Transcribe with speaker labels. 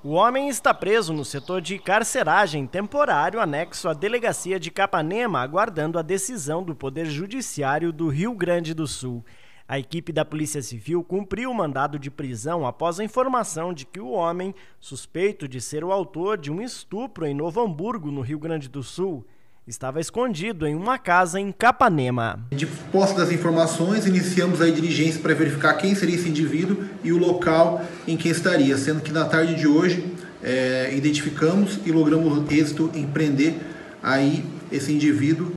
Speaker 1: O homem está preso no setor de carceragem temporário anexo à delegacia de Capanema, aguardando a decisão do Poder Judiciário do Rio Grande do Sul. A equipe da Polícia Civil cumpriu o mandado de prisão após a informação de que o homem, suspeito de ser o autor de um estupro em Novo Hamburgo, no Rio Grande do Sul, estava escondido em uma casa em Capanema. De posse das informações, iniciamos
Speaker 2: a diligência para verificar quem seria esse indivíduo e o local em que estaria, sendo que na tarde de hoje
Speaker 3: é, identificamos e logramos êxito em prender aí esse indivíduo.